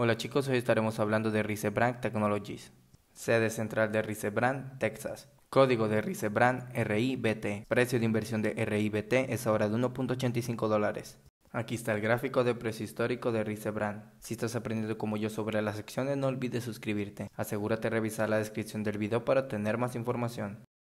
Hola chicos, hoy estaremos hablando de Risebrand Technologies, sede central de Risebrand, Texas. Código de Risebrand RIBT. Precio de inversión de RIBT es ahora de 1.85 dólares. Aquí está el gráfico de precio histórico de Risebrand. Si estás aprendiendo como yo sobre las secciones, no olvides suscribirte. Asegúrate de revisar la descripción del video para tener más información.